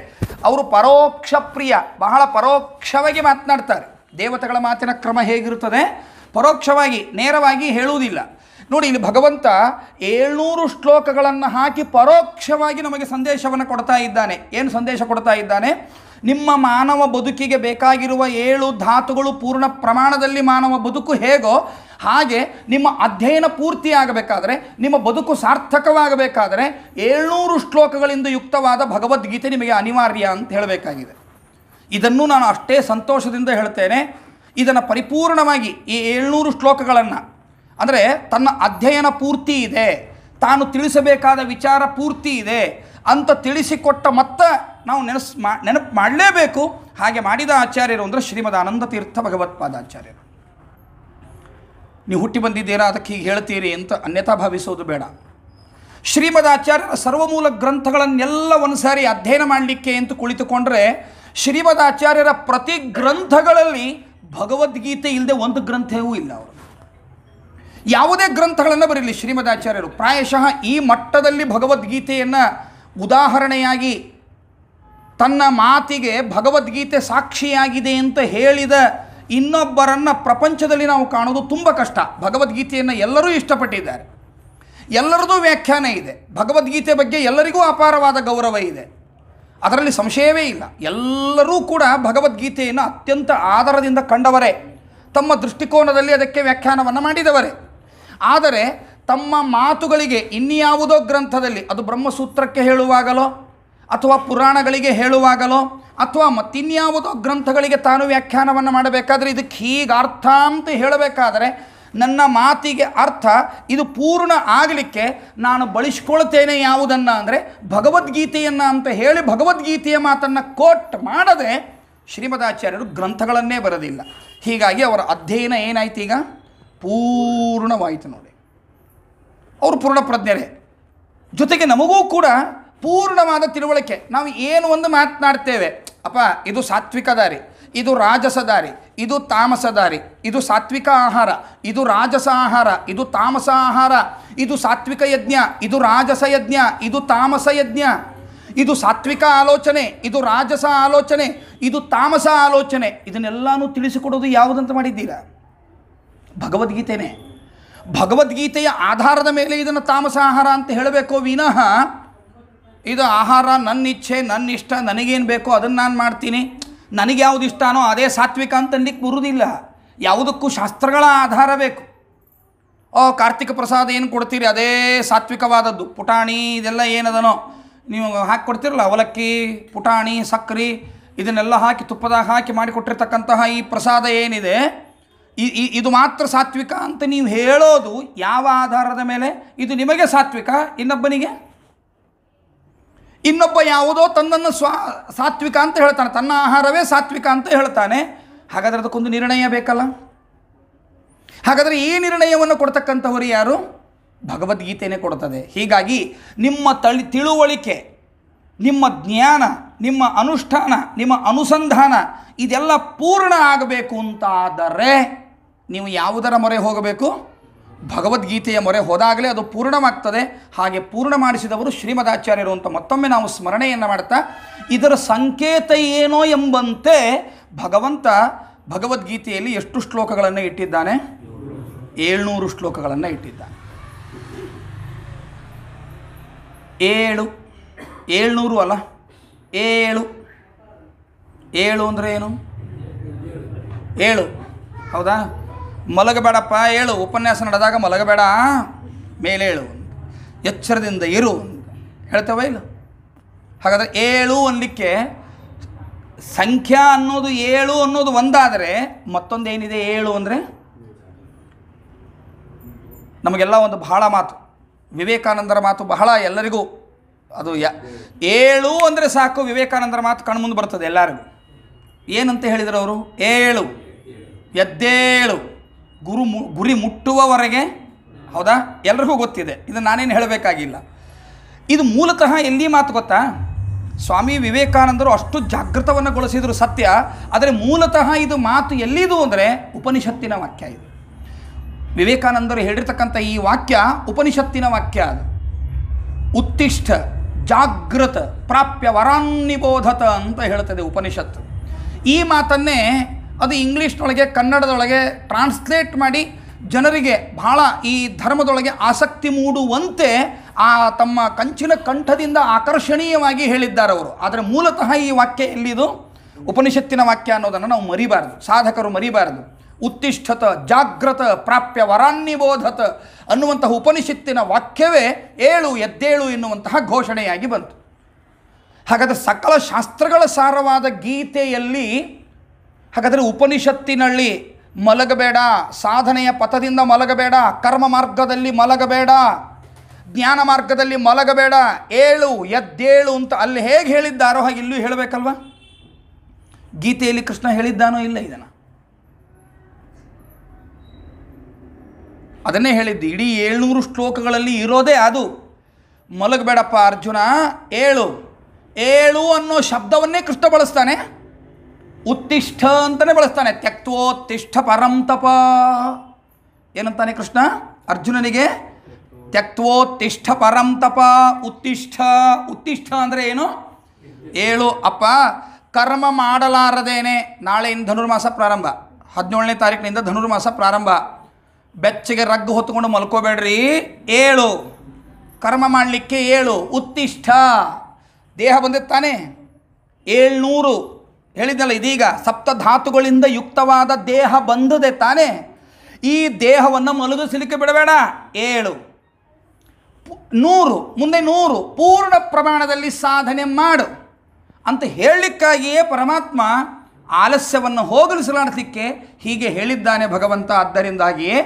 ಅವರು ಪರೋಕ್ಷ ಪ್ರಿಯ ಬಹಳ ಪರೋಕ್ಷವಾಗಿ ಮಾತನಾಡ್ತಾರೆ ದೇವತೆಗಳ ಮಾತಿನ ಕ್ರಮ ಹೇಗಿರುತ್ತದೆ ಪರೋಕ್ಷವಾಗಿ ನೇರವಾಗಿ ಹೇಳುವುದಿಲ್ಲ ನೋಡಿ ಇಲ್ಲಿ ಭಗವಂತ ಏಳ್ನೂರು ಶ್ಲೋಕಗಳನ್ನು ಹಾಕಿ ಪರೋಕ್ಷವಾಗಿ ನಮಗೆ ಸಂದೇಶವನ್ನು ಕೊಡ್ತಾ ಇದ್ದಾನೆ ಏನು ಸಂದೇಶ ಕೊಡ್ತಾ ಇದ್ದಾನೆ ನಿಮ್ಮ ಮಾನವ ಬದುಕಿಗೆ ಬೇಕಾಗಿರುವ ಏಳು ಧಾತುಗಳು ಪೂರ್ಣ ಪ್ರಮಾಣದಲ್ಲಿ ಮಾನವ ಬದುಕು ಹೇಗೋ ಹಾಗೆ ನಿಮ್ಮ ಅಧ್ಯಯನ ಪೂರ್ತಿ ನಿಮ್ಮ ಬದುಕು ಸಾರ್ಥಕವಾಗಬೇಕಾದರೆ ಏಳ್ನೂರು ಶ್ಲೋಕಗಳಿಂದ ಯುಕ್ತವಾದ ಭಗವದ್ಗೀತೆ ನಿಮಗೆ ಅನಿವಾರ್ಯ ಅಂತ ಹೇಳಬೇಕಾಗಿದೆ ಇದನ್ನು ನಾನು ಅಷ್ಟೇ ಸಂತೋಷದಿಂದ ಹೇಳ್ತೇನೆ ಇದನ್ನು ಪರಿಪೂರ್ಣವಾಗಿ ಈ ಏಳ್ನೂರು ಶ್ಲೋಕಗಳನ್ನು ಅಂದರೆ ತನ್ನ ಅಧ್ಯಯನ ಪೂರ್ತಿ ಇದೆ ತಾನು ತಿಳಿಸಬೇಕಾದ ವಿಚಾರ ಪೂರ್ತಿ ಇದೆ ಅಂತ ತಿಳಿಸಿಕೊಟ್ಟ ಮತ್ತ ನಾವು ನೆನಸ್ ಮಾ ನೆನಪು ಮಾಡಲೇಬೇಕು ಹಾಗೆ ಮಾಡಿದ ಆಚಾರ್ಯರು ಅಂದರೆ ಶ್ರೀಮದ್ ಆನಂದ ತೀರ್ಥ ಭಗವತ್ಪಾದಾಚಾರ್ಯರು ನೀವು ಹುಟ್ಟಿ ಬಂದಿದ್ದೀರಾ ಅದಕ್ಕೆ ಹೀಗೆ ಹೇಳ್ತೀರಿ ಅಂತ ಅನ್ಯಥಾ ಭಾವಿಸೋದು ಬೇಡ ಶ್ರೀಮದಾಚಾರ್ಯರ ಸರ್ವಮೂಲ ಗ್ರಂಥಗಳನ್ನೆಲ್ಲ ಒಂದು ಸಾರಿ ಅಧ್ಯಯನ ಮಾಡಲಿಕ್ಕೆ ಅಂತ ಕುಳಿತುಕೊಂಡ್ರೆ ಆಚಾರ್ಯರ ಪ್ರತಿ ಗ್ರಂಥಗಳಲ್ಲಿ ಭಗವದ್ಗೀತೆ ಇಲ್ಲದೆ ಒಂದು ಗ್ರಂಥವೂ ಇಲ್ಲ ಅವರು ಯಾವುದೇ ಗ್ರಂಥಗಳನ್ನು ಬರೀಲಿ ಶ್ರೀಮದಾಚಾರ್ಯರು ಪ್ರಾಯಶಃ ಈ ಮಟ್ಟದಲ್ಲಿ ಭಗವದ್ಗೀತೆಯನ್ನು ಉದಾಹರಣೆಯಾಗಿ ತನ್ನ ಮಾತಿಗೆ ಭಗವದ್ಗೀತೆ ಸಾಕ್ಷಿಯಾಗಿದೆ ಅಂತ ಹೇಳಿದ ಇನ್ನೊಬ್ಬರನ್ನು ಪ್ರಪಂಚದಲ್ಲಿ ನಾವು ಕಾಣೋದು ತುಂಬ ಕಷ್ಟ ಭಗವದ್ಗೀತೆಯನ್ನು ಎಲ್ಲರೂ ಇಷ್ಟಪಟ್ಟಿದ್ದಾರೆ ಎಲ್ಲರದೂ ವ್ಯಾಖ್ಯಾನ ಇದೆ ಭಗವದ್ಗೀತೆ ಬಗ್ಗೆ ಎಲ್ಲರಿಗೂ ಅಪಾರವಾದ ಗೌರವ ಇದೆ ಅದರಲ್ಲಿ ಸಂಶಯವೇ ಇಲ್ಲ ಎಲ್ಲರೂ ಕೂಡ ಭಗವದ್ಗೀತೆಯನ್ನು ಅತ್ಯಂತ ಆಧಾರದಿಂದ ಕಂಡವರೇ ತಮ್ಮ ದೃಷ್ಟಿಕೋನದಲ್ಲಿ ಅದಕ್ಕೆ ವ್ಯಾಖ್ಯಾನವನ್ನು ಮಾಡಿದವರೇ ಆದರೆ ತಮ್ಮ ಮಾತುಗಳಿಗೆ ಇನ್ಯಾವುದೋ ಗ್ರಂಥದಲ್ಲಿ ಅದು ಬ್ರಹ್ಮಸೂತ್ರಕ್ಕೆ ಹೇಳುವಾಗಲೋ ಅಥವಾ ಪುರಾಣಗಳಿಗೆ ಹೇಳುವಾಗಲೋ ಅಥವಾ ಮತ್ತಿನ್ಯಾವುದೋ ಗ್ರಂಥಗಳಿಗೆ ತಾನು ವ್ಯಾಖ್ಯಾನವನ್ನು ಮಾಡಬೇಕಾದರೆ ಇದಕ್ಕೆ ಹೀಗೆ ಅರ್ಥ ಅಂತ ಹೇಳಬೇಕಾದರೆ ನನ್ನ ಮಾತಿಗೆ ಅರ್ಥ ಇದು ಪೂರ್ಣ ಆಗಲಿಕ್ಕೆ ನಾನು ಬಳಸ್ಕೊಳ್ತೇನೆ ಯಾವುದನ್ನು ಅಂದರೆ ಭಗವದ್ಗೀತೆಯನ್ನು ಅಂತ ಹೇಳಿ ಭಗವದ್ಗೀತೆಯ ಮಾತನ್ನು ಕೋಟ್ ಮಾಡದೆ ಶ್ರೀಮದಾಚಾರ್ಯರು ಗ್ರಂಥಗಳನ್ನೇ ಬರೆದಿಲ್ಲ ಹೀಗಾಗಿ ಅವರ ಅಧ್ಯಯನ ಏನಾಯ್ತು ಈಗ ಪೂರ್ಣವಾಯಿತು ನೋಡಿ ಅವರು ಪ್ರಜ್ಞರೇ ಜೊತೆಗೆ ನಮಗೂ ಕೂಡ ಪೂರ್ಣವಾದ ತಿಳುವಳಿಕೆ ನಾವು ಏನು ಒಂದು ಮಾತನಾಡ್ತೇವೆ ಅಪ್ಪ ಇದು ಸಾತ್ವಿಕ ದಾರಿ ಇದು ರಾಜಸ ದಾರಿ ಇದು ತಾಮಸ ದಾರಿ ಇದು ಸಾತ್ವಿಕ ಆಹಾರ ಇದು ರಾಜಸ ಆಹಾರ ಇದು ತಾಮಸ ಆಹಾರ ಇದು ಸಾತ್ವಿಕ ಯಜ್ಞ ಇದು ರಾಜಸ ಯಜ್ಞ ಇದು ತಾಮಸ ಯಜ್ಞ ಇದು ಸಾತ್ವಿಕ ಆಲೋಚನೆ ಇದು ರಾಜಸ ಆಲೋಚನೆ ಇದು ತಾಮಸ ಆಲೋಚನೆ ಇದನ್ನೆಲ್ಲನೂ ತಿಳಿಸಿಕೊಡೋದು ಯಾವುದಂತ ಮಾಡಿದ್ದೀರಾ ಭಗವದ್ಗೀತೆಯೇ ಭಗವದ್ಗೀತೆಯ ಆಧಾರದ ಮೇಲೆ ಇದನ್ನು ತಾಮಸ ಆಹಾರ ಅಂತ ಹೇಳಬೇಕು ವಿನಃ ಇದು ಆಹಾರ ನನ್ನ ಇಚ್ಛೆ ನನ್ನ ಇಷ್ಟ ನನಗೇನು ಬೇಕೋ ಅದನ್ನು ನಾನು ಮಾಡ್ತೀನಿ ನನಗೆ ಯಾವುದು ಇಷ್ಟನೋ ಅದೇ ಸಾತ್ವಿಕ ಅಂತನ್ಲಿಕ್ಕೆ ಬರುವುದಿಲ್ಲ ಯಾವುದಕ್ಕೂ ಶಾಸ್ತ್ರಗಳ ಆಧಾರ ಬೇಕು ಓ ಕಾರ್ತಿಕ ಪ್ರಸಾದ ಏನು ಕೊಡ್ತೀರಿ ಅದೇ ಸಾತ್ವಿಕವಾದದ್ದು ಪುಟಾಣಿ ಇದೆಲ್ಲ ಏನದನೋ ನೀವು ಹಾಕಿ ಕೊಡ್ತಿರಲ್ಲ ಅವಲಕ್ಕಿ ಪುಟಾಣಿ ಸಕ್ಕರೆ ಇದನ್ನೆಲ್ಲ ಹಾಕಿ ತುಪ್ಪದಾಗ ಹಾಕಿ ಮಾಡಿಕೊಟ್ಟಿರ್ತಕ್ಕಂತಹ ಈ ಪ್ರಸಾದ ಏನಿದೆ ಇದು ಮಾತ್ರ ಸಾತ್ವಿಕ ಅಂತ ನೀವು ಹೇಳೋದು ಯಾವ ಆಧಾರದ ಮೇಲೆ ಇದು ನಿಮಗೆ ಸಾತ್ವಿಕ ಇನ್ನೊಬ್ಬನಿಗೆ ಇನ್ನೊಬ್ಬ ಯಾವುದೋ ತನ್ನನ್ನು ಸ್ವಾ ಸಾತ್ವಿಕ ಅಂತ ಹೇಳ್ತಾನೆ ತನ್ನ ಆಹಾರವೇ ಸಾತ್ವಿಕ ಅಂತ ಹೇಳ್ತಾನೆ ಹಾಗಾದರೆ ಅದಕ್ಕೊಂದು ನಿರ್ಣಯ ಬೇಕಲ್ಲ ಹಾಗಾದರೆ ಈ ನಿರ್ಣಯವನ್ನು ಕೊಡ್ತಕ್ಕಂಥವರು ಯಾರು ಭಗವದ್ಗೀತೆಯೇ ಕೊಡ್ತದೆ ಹೀಗಾಗಿ ನಿಮ್ಮ ತಳಿ ತಿಳುವಳಿಕೆ ನಿಮ್ಮ ಜ್ಞಾನ ನಿಮ್ಮ ಅನುಷ್ಠಾನ ನಿಮ್ಮ ಅನುಸಂಧಾನ ಇದೆಲ್ಲ ಪೂರ್ಣ ಆಗಬೇಕು ಅಂತಾದರೆ ನೀವು ಯಾವುದರ ಮೊರೆ ಹೋಗಬೇಕು ಭಗವದ್ಗೀತೆಯ ಮೊರೆ ಹೋದಾಗಲೇ ಅದು ಪೂರ್ಣವಾಗ್ತದೆ ಹಾಗೆ ಪೂರ್ಣ ಮಾಡಿಸಿದವರು ಶ್ರೀಮದಾಚಾರ್ಯರು ಅಂತ ಮತ್ತೊಮ್ಮೆ ನಾವು ಸ್ಮರಣೆಯನ್ನು ಮಾಡ್ತಾ ಇದರ ಸಂಕೇತ ಏನೋ ಎಂಬಂತೆ ಭಗವಂತ ಭಗವದ್ಗೀತೆಯಲ್ಲಿ ಎಷ್ಟು ಶ್ಲೋಕಗಳನ್ನು ಇಟ್ಟಿದ್ದಾನೆ ಏಳ್ನೂರು ಶ್ಲೋಕಗಳನ್ನು ಇಟ್ಟಿದ್ದಾನೆ ಏಳು ಏಳ್ನೂರು ಅಲ್ಲ ಏಳು ಏಳು ಅಂದರೆ ಏನು ಏಳು ಹೌದಾ ಮಲಗಬೇಡಪ್ಪ ಹೇಳು ಉಪನ್ಯಾಸ ನಡೆದಾಗ ಮಲಗಬೇಡ ಮೇಲೇಳು ಎಚ್ಚರದಿಂದ ಇರು ಹೇಳ್ತೇವೆ ಇಲ್ಲ ಹಾಗಾದರೆ ಏಳು ಅನ್ನಲಿಕ್ಕೆ ಸಂಖ್ಯಾ ಅನ್ನೋದು ಏಳು ಅನ್ನೋದು ಒಂದಾದರೆ ಮತ್ತೊಂದು ಏನಿದೆ ಏಳು ಅಂದರೆ ನಮಗೆಲ್ಲ ಒಂದು ಬಹಳ ಮಾತು ವಿವೇಕಾನಂದರ ಮಾತು ಬಹಳ ಎಲ್ಲರಿಗೂ ಅದು ಯ ಏಳು ಅಂದರೆ ಸಾಕು ವಿವೇಕಾನಂದರ ಮಾತು ಕಣ್ಮುಂದೆ ಬರ್ತದೆ ಎಲ್ಲರಿಗೂ ಏನಂತ ಹೇಳಿದರು ಅವರು ಏಳು ಎದ್ದೇಳು ಗುರು ಮು ಗುರಿ ಮುಟ್ಟುವವರೆಗೆ ಹೌದಾ ಎಲ್ರಿಗೂ ಗೊತ್ತಿದೆ ಇದು ನಾನೇನು ಹೇಳಬೇಕಾಗಿಲ್ಲ ಇದು ಮೂಲತಃ ಎಲ್ಲಿ ಮಾತು ಗೊತ್ತಾ ಸ್ವಾಮಿ ವಿವೇಕಾನಂದರು ಅಷ್ಟು ಜಾಗೃತವನ್ನುಗೊಳಿಸಿದರು ಸತ್ಯ ಆದರೆ ಮೂಲತಃ ಇದು ಮಾತು ಎಲ್ಲಿದು ಅಂದರೆ ಉಪನಿಷತ್ತಿನ ವಾಕ್ಯ ಇದು ವಿವೇಕಾನಂದರು ಹೇಳಿರ್ತಕ್ಕಂಥ ಈ ವಾಕ್ಯ ಉಪನಿಷತ್ತಿನ ವಾಕ್ಯ ಅದು ಉತ್ತಿಷ್ಠ ಜಾಗೃತ ಪ್ರಾಪ್ಯ ವರಾನ್ನಿಬೋಧತ ಅಂತ ಹೇಳ್ತದೆ ಉಪನಿಷತ್ತು ಈ ಮಾತನ್ನೇ ಅದು ಇಂಗ್ಲೀಷ್ನೊಳಗೆ ಕನ್ನಡದೊಳಗೆ ಟ್ರಾನ್ಸ್ಲೇಟ್ ಮಾಡಿ ಜನರಿಗೆ ಬಹಳ ಈ ಧರ್ಮದೊಳಗೆ ಆಸಕ್ತಿ ಮೂಡುವಂತೆ ಆ ತಮ್ಮ ಕಂಚಿನ ಕಂಠದಿಂದ ಆಕರ್ಷಣೀಯವಾಗಿ ಹೇಳಿದ್ದಾರೆ ಅವರು ಆದರೆ ಮೂಲತಃ ಈ ವಾಕ್ಯ ಎಲ್ಲಿದು ಉಪನಿಷತ್ತಿನ ವಾಕ್ಯ ಅನ್ನೋದನ್ನು ನಾವು ಮರಿಬಾರ್ದು ಸಾಧಕರು ಮರಿಬಾರ್ದು ಉತ್ತಿಷ್ಠತ ಜಾಗ್ರತ ಪ್ರಾಪ್ಯ ವರಾನ್ನಿಬೋಧತ ಅನ್ನುವಂತಹ ಉಪನಿಷತ್ತಿನ ವಾಕ್ಯವೇ ಏಳು ಎದ್ದೇಳು ಎನ್ನುವಂತಹ ಘೋಷಣೆಯಾಗಿ ಬಂತು ಹಾಗಾದರೆ ಸಕಲ ಶಾಸ್ತ್ರಗಳ ಸಾರವಾದ ಗೀತೆಯಲ್ಲಿ ಹಾಗಾದರೆ ಉಪನಿಷತ್ತಿನಲ್ಲಿ ಮಲಗಬೇಡ ಸಾಧನೆಯ ಪಥದಿಂದ ಮಲಗಬೇಡ ಕರ್ಮ ಮಾರ್ಗದಲ್ಲಿ ಮಲಗಬೇಡ ಜ್ಞಾನ ಮಾರ್ಗದಲ್ಲಿ ಮಲಗಬೇಡ ಏಳು ಎದ್ದೇಳು ಅಂತ ಅಲ್ಲಿ ಹೇಗೆ ಹೇಳಿದ್ದಾರೋ ಹಾಗೆ ಇಲ್ಲೂ ಹೇಳಬೇಕಲ್ವಾ ಗೀತೆಯಲ್ಲಿ ಕೃಷ್ಣ ಹೇಳಿದ್ದಾನೋ ಇಲ್ಲ ಇದನ್ನು ಅದನ್ನೇ ಹೇಳಿದ್ದು ಇಡೀ ಏಳ್ನೂರು ಶ್ಲೋಕಗಳಲ್ಲಿ ಇರೋದೇ ಅದು ಮಲಗಬೇಡಪ್ಪ ಅರ್ಜುನ ಏಳು ಏಳು ಅನ್ನೋ ಶಬ್ದವನ್ನೇ ಕೃಷ್ಣ ಬಳಸ್ತಾನೆ ಉತ್ತಿಷ್ಠ ಅಂತಲೇ ಬಳಸ್ತಾನೆ ತ್ಯಕ್ತೋತ್ತಿಷ್ಠ ಪರಂತಪ ಏನಂತಾನೆ ಕೃಷ್ಣ ಅರ್ಜುನನಿಗೆ ತ್ಯಕ್ತೋತ್ತಿಷ್ಠ ಪರಂತಪ ಉತ್ತಿಷ್ಠ ಉತ್ತಿಷ್ಠ ಅಂದರೆ ಏನು ಏಳು ಅಪ್ಪ ಕರ್ಮ ಮಾಡಲಾರದೇನೆ ನಾಳೆಯಿಂದ ಧನುರ್ಮಾಸ ಪ್ರಾರಂಭ ಹದಿನೇಳನೇ ತಾರೀಕಿನಿಂದ ಧನುರ್ಮಾಸ ಪ್ರಾರಂಭ ಬೆಚ್ಚಗೆ ರಗ್ಗು ಹೊತ್ತುಕೊಂಡು ಮಲ್ಕೋಬೇಡ್ರಿ ಏಳು ಕರ್ಮ ಮಾಡಲಿಕ್ಕೆ ಏಳು ಉತ್ತಿಷ್ಠ ದೇಹ ಬಂದಿರ್ತಾನೆ ಏಳ್ನೂರು ಹೇಳಿದ್ದಲ್ಲ ಇದೀಗ ಸಪ್ತಧಾತುಗಳಿಂದ ಯುಕ್ತವಾದ ದೇಹ ಬಂದದೆ ತಾನೇ ಈ ದೇಹವನ್ನು ಮಲಗು ಮಲಗಿಸಲಿಕ್ಕೆ ಬಿಡಬೇಡ ಏಳು ನೂರು ಮುಂದೆ ನೂರು ಪೂರ್ಣ ಪ್ರಮಾಣದಲ್ಲಿ ಸಾಧನೆ ಮಾಡು ಅಂತ ಹೇಳಲಿಕ್ಕಾಗಿಯೇ ಪರಮಾತ್ಮ ಆಲಸ್ಯವನ್ನು ಹೋಗಲಿಸಲಾಡಲಿಕ್ಕೆ ಹೀಗೆ ಹೇಳಿದ್ದಾನೆ ಭಗವಂತ ಆದ್ದರಿಂದಾಗಿಯೇ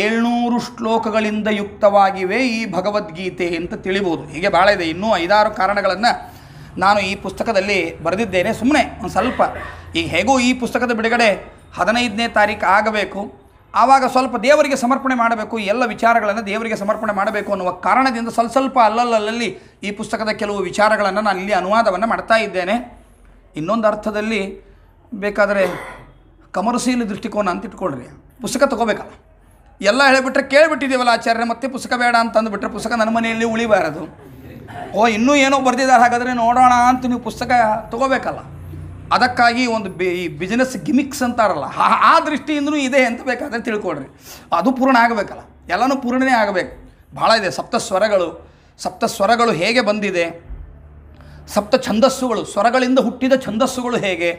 ಏಳ್ನೂರು ಶ್ಲೋಕಗಳಿಂದ ಯುಕ್ತವಾಗಿವೆ ಈ ಭಗವದ್ಗೀತೆ ಅಂತ ತಿಳಿಬೋದು ಹೀಗೆ ಭಾಳ ಇದೆ ಇನ್ನೂ ಐದಾರು ಕಾರಣಗಳನ್ನು ನಾನು ಈ ಪುಸ್ತಕದಲ್ಲಿ ಬರೆದಿದ್ದೇನೆ ಸುಮ್ಮನೆ ಒಂದು ಸ್ವಲ್ಪ ಈಗ ಹೇಗೂ ಈ ಪುಸ್ತಕದ ಬಿಡುಗಡೆ ಹದಿನೈದನೇ ತಾರೀಕು ಆಗಬೇಕು ಆವಾಗ ಸ್ವಲ್ಪ ದೇವರಿಗೆ ಸಮರ್ಪಣೆ ಮಾಡಬೇಕು ಎಲ್ಲ ವಿಚಾರಗಳನ್ನು ದೇವರಿಗೆ ಸಮರ್ಪಣೆ ಮಾಡಬೇಕು ಅನ್ನುವ ಕಾರಣದಿಂದ ಸ್ವಲ್ಪ ಸ್ವಲ್ಪ ಅಲ್ಲಲ್ಲಲ್ಲಿ ಈ ಪುಸ್ತಕದ ಕೆಲವು ವಿಚಾರಗಳನ್ನು ನಾನು ಇಲ್ಲಿ ಅನುವಾದವನ್ನು ಮಾಡ್ತಾ ಇದ್ದೇನೆ ಇನ್ನೊಂದು ಅರ್ಥದಲ್ಲಿ ಬೇಕಾದರೆ ಕಮರ್ಷಿಯಲ್ ದೃಷ್ಟಿಕೋನ ಅಂತ ಇಟ್ಕೊಳ್ರಿ ಪುಸ್ತಕ ತೊಗೋಬೇಕಲ್ಲ ಎಲ್ಲ ಹೇಳಿಬಿಟ್ರೆ ಕೇಳಿಬಿಟ್ಟಿದ್ದೀವಲ್ಲ ಆಚಾರ್ಯ ಮತ್ತೆ ಪುಸ್ತಕ ಬೇಡ ಅಂತಂದುಬಿಟ್ರೆ ಪುಸ್ತಕ ನನ್ನ ಮನೆಯಲ್ಲಿ ಉಳಿಬಾರದು ಓ ಇನ್ನೂ ಏನೋ ಬರೆದಿದ್ದಾರೆ ಹಾಗಾದರೆ ನೋಡೋಣ ಅಂತ ನೀವು ಪುಸ್ತಕ ತಗೋಬೇಕಲ್ಲ ಅದಕ್ಕಾಗಿ ಒಂದು ಬಿ ಈ ಬಿಸ್ನೆಸ್ ಗಿಮಿಕ್ಸ್ ಅಂತಾರಲ್ಲ ಆ ದೃಷ್ಟಿಯಿಂದಲೂ ಇದೆ ಅಂತ ಬೇಕಾದರೆ ತಿಳ್ಕೊಡ್ರಿ ಅದು ಪೂರ್ಣ ಆಗಬೇಕಲ್ಲ ಎಲ್ಲನೂ ಪೂರ್ಣನೇ ಆಗಬೇಕು ಭಾಳ ಇದೆ ಸಪ್ತ ಸ್ವರಗಳು ಸಪ್ತ ಸ್ವರಗಳು ಹೇಗೆ ಬಂದಿದೆ ಸಪ್ತ ಛಂದಸ್ಸುಗಳು ಸ್ವರಗಳಿಂದ ಹುಟ್ಟಿದ ಛಂದಸ್ಸುಗಳು ಹೇಗೆ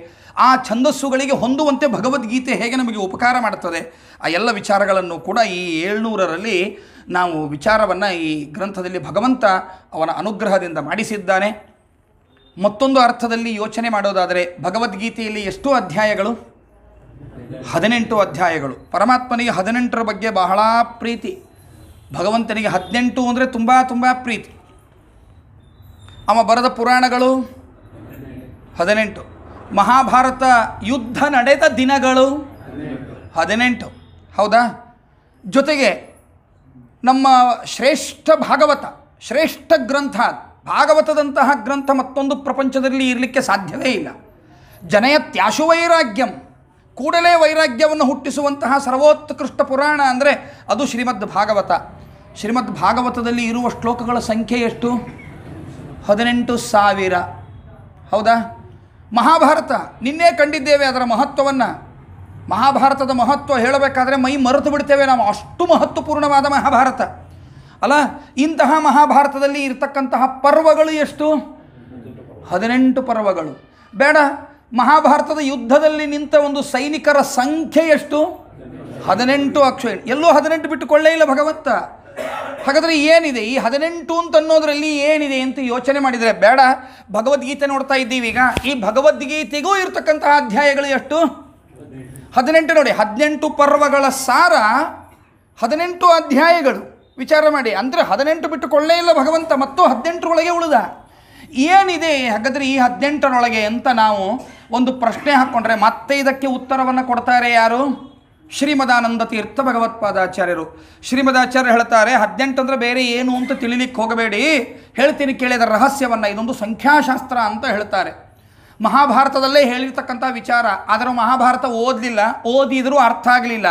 ಆ ಛಂದಸ್ಸುಗಳಿಗೆ ಹೊಂದುವಂತೆ ಭಗವದ್ಗೀತೆ ಹೇಗೆ ನಮಗೆ ಉಪಕಾರ ಮಾಡುತ್ತದೆ ಆ ಎಲ್ಲ ವಿಚಾರಗಳನ್ನು ಕೂಡ ಈ ಏಳ್ನೂರರಲ್ಲಿ ನಾವು ವಿಚಾರವನ್ನು ಈ ಗ್ರಂಥದಲ್ಲಿ ಭಗವಂತ ಅವನ ಅನುಗ್ರಹದಿಂದ ಮಾಡಿಸಿದ್ದಾನೆ ಮತ್ತೊಂದು ಅರ್ಥದಲ್ಲಿ ಯೋಚನೆ ಮಾಡೋದಾದರೆ ಭಗವದ್ಗೀತೆಯಲ್ಲಿ ಎಷ್ಟು ಅಧ್ಯಾಯಗಳು ಹದಿನೆಂಟು ಅಧ್ಯಾಯಗಳು ಪರಮಾತ್ಮನಿಗೆ ಹದಿನೆಂಟರ ಬಗ್ಗೆ ಬಹಳ ಪ್ರೀತಿ ಭಗವಂತನಿಗೆ ಹದಿನೆಂಟು ಅಂದರೆ ತುಂಬ ತುಂಬ ಪ್ರೀತಿ ಅವ ಬರದ ಪುರಾಣಗಳು ಹದಿನೆಂಟು ಮಹಾಭಾರತ ಯುದ್ಧ ನಡೆದ ದಿನಗಳು ಹದಿನೆಂಟು ಹೌದಾ ಜೊತೆಗೆ ನಮ್ಮ ಶ್ರೇಷ್ಠ ಭಾಗವತ ಶ್ರೇಷ್ಠ ಗ್ರಂಥ ಭಾಗವತದಂತಹ ಗ್ರಂಥ ಮತ್ತೊಂದು ಪ್ರಪಂಚದಲ್ಲಿ ಇರಲಿಕ್ಕೆ ಸಾಧ್ಯವೇ ಇಲ್ಲ ಜನಯ ತ್ಯಾಶು ವೈರಾಗ್ಯಂ ಕೂಡಲೇ ವೈರಾಗ್ಯವನ್ನು ಹುಟ್ಟಿಸುವಂತಹ ಸರ್ವೋತ್ಕೃಷ್ಟ ಪುರಾಣ ಅಂದರೆ ಅದು ಶ್ರೀಮದ್ ಭಾಗವತ ಶ್ರೀಮದ್ ಭಾಗವತದಲ್ಲಿ ಇರುವ ಶ್ಲೋಕಗಳ ಸಂಖ್ಯೆ ಎಷ್ಟು ಹದಿನೆಂಟು ಸಾವಿರ ಹೌದಾ ಮಹಾಭಾರತ ನಿನ್ನೆ ಕಂಡಿದ್ದೇವೆ ಅದರ ಮಹತ್ವವನ್ನು ಮಹಾಭಾರತದ ಮಹತ್ವ ಹೇಳಬೇಕಾದ್ರೆ ಮೈ ಮರೆತು ಬಿಡ್ತೇವೆ ನಾವು ಅಷ್ಟು ಮಹತ್ವಪೂರ್ಣವಾದ ಮಹಾಭಾರತ ಅಲ್ಲ ಇಂತಹ ಮಹಾಭಾರತದಲ್ಲಿ ಇರತಕ್ಕಂತಹ ಪರ್ವಗಳು ಎಷ್ಟು ಹದಿನೆಂಟು ಪರ್ವಗಳು ಬೇಡ ಮಹಾಭಾರತದ ಯುದ್ಧದಲ್ಲಿ ನಿಂತ ಒಂದು ಸೈನಿಕರ ಸಂಖ್ಯೆ ಎಷ್ಟು ಹದಿನೆಂಟು ಅಕ್ಷ ಎಲ್ಲೂ ಹದಿನೆಂಟು ಬಿಟ್ಟುಕೊಳ್ಳೇ ಇಲ್ಲ ಭಗವಂತ ಹಾಗಾದರೆ ಏನಿದೆ ಈ ಹದಿನೆಂಟು ಅಂತ ಅನ್ನೋದರಲ್ಲಿ ಏನಿದೆ ಅಂತ ಯೋಚನೆ ಮಾಡಿದರೆ ಬೇಡ ಭಗವದ್ಗೀತೆ ನೋಡ್ತಾ ಇದ್ದೀವಿ ಈಗ ಈ ಭಗವದ್ಗೀತೆಗೂ ಇರತಕ್ಕಂತಹ ಅಧ್ಯಾಯಗಳು ಎಷ್ಟು ಹದಿನೆಂಟು ನೋಡಿ ಹದಿನೆಂಟು ಪರ್ವಗಳ ಸಾರ ಹದಿನೆಂಟು ಅಧ್ಯಾಯಗಳು ವಿಚಾರ ಮಾಡಿ ಅಂದರೆ ಹದಿನೆಂಟು ಬಿಟ್ಟುಕೊಳ್ಳೇ ಇಲ್ಲ ಭಗವಂತ ಮತ್ತು ಹದಿನೆಂಟರೊಳಗೆ ಉಳಿದ ಏನಿದೆ ಹಾಗಾದರೆ ಈ ಹದಿನೆಂಟರೊಳಗೆ ಅಂತ ನಾವು ಒಂದು ಪ್ರಶ್ನೆ ಹಾಕ್ಕೊಂಡ್ರೆ ಮತ್ತೆ ಇದಕ್ಕೆ ಉತ್ತರವನ್ನು ಕೊಡ್ತಾರೆ ಯಾರು ಶ್ರೀಮದಾನಂದ ತೀರ್ಥ ಭಗವತ್ಪಾದಾಚಾರ್ಯರು ಶ್ರೀಮದಾಚಾರ್ಯರು ಹೇಳ್ತಾರೆ ಹದಿನೆಂಟು ಅಂದರೆ ಬೇರೆ ಏನು ಅಂತ ತಿಳಿಲಿಕ್ಕೆ ಹೋಗಬೇಡಿ ಹೇಳ್ತೀನಿ ಕೇಳಿದ ರಹಸ್ಯವನ್ನು ಇದೊಂದು ಸಂಖ್ಯಾಶಾಸ್ತ್ರ ಅಂತ ಹೇಳ್ತಾರೆ ಮಹಾಭಾರತದಲ್ಲೇ ಹೇಳಿರ್ತಕ್ಕಂಥ ವಿಚಾರ ಆದರೂ ಮಹಾಭಾರತ ಓದಲಿಲ್ಲ ಓದಿದರೂ ಅರ್ಥ ಆಗಲಿಲ್ಲ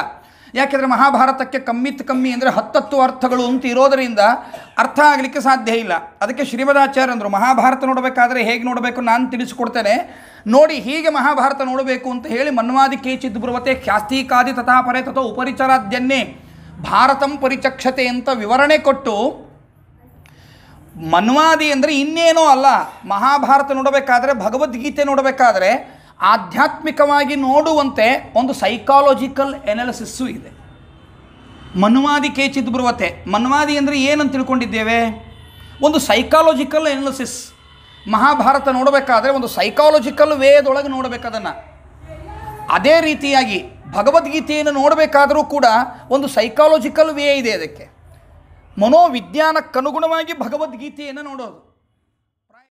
ಯಾಕೆಂದರೆ ಮಹಾಭಾರತಕ್ಕೆ ಕಮ್ಮಿತ್ ಕಮ್ಮಿ ಅಂದರೆ ಹತ್ತತ್ತು ಅರ್ಥಗಳು ಅಂತ ಇರೋದರಿಂದ ಅರ್ಥ ಆಗಲಿಕ್ಕೆ ಸಾಧ್ಯ ಇಲ್ಲ ಅದಕ್ಕೆ ಶ್ರೀಮದಾಚಾರ್ಯ ಅಂದರು ಮಹಾಭಾರತ ನೋಡಬೇಕಾದ್ರೆ ಹೇಗೆ ನೋಡಬೇಕು ನಾನು ತಿಳಿಸ್ಕೊಡ್ತೇನೆ ನೋಡಿ ಹೀಗೆ ಮಹಾಭಾರತ ನೋಡಬೇಕು ಅಂತ ಹೇಳಿ ಮನ್ವಾದಿ ಕೇಚಿದ್ ಬರುವತೆ ಖ್ಯಾಸ್ತೀಕಾದಿ ತಥಾಪರೆ ತಥೋ ಉಪರಿಚರಾದ್ಯನ್ನೇ ಭಾರತಂ ಪರಿಚಕ್ಷತೆ ಅಂತ ವಿವರಣೆ ಕೊಟ್ಟು ಮನ್ವಾದಿ ಅಂದರೆ ಇನ್ನೇನೋ ಅಲ್ಲ ಮಹಾಭಾರತ ನೋಡಬೇಕಾದ್ರೆ ಭಗವದ್ಗೀತೆ ನೋಡಬೇಕಾದ್ರೆ ಆಧ್ಯಾತ್ಮಿಕವಾಗಿ ನೋಡುವಂತೆ ಒಂದು ಸೈಕಾಲಜಿಕಲ್ ಎನಾಲಿಸಿಸ್ಸು ಇದೆ ಮನ್ವಾದಿ ಕೇಚಿತ್ ಬೃವತೆ ಮನ್ವಾದಿ ಅಂದರೆ ಏನಂತ ತಿಳ್ಕೊಂಡಿದ್ದೇವೆ ಒಂದು ಸೈಕಾಲಜಿಕಲ್ ಎನಾಲಿಸಿಸ್ ಮಹಾಭಾರತ ನೋಡಬೇಕಾದ್ರೆ ಒಂದು ಸೈಕಾಲಜಿಕಲ್ ವೇದೊಳಗೆ ನೋಡಬೇಕದನ್ನು ಅದೇ ರೀತಿಯಾಗಿ ಭಗವದ್ಗೀತೆಯನ್ನು ನೋಡಬೇಕಾದರೂ ಕೂಡ ಒಂದು ಸೈಕಾಲಜಿಕಲ್ ವೇ ಇದೆ ಅದಕ್ಕೆ ಮನೋವಿಜ್ಞಾನಕ್ಕನುಗುಣವಾಗಿ ಭಗವದ್ಗೀತೆಯನ್ನು ನೋಡೋದು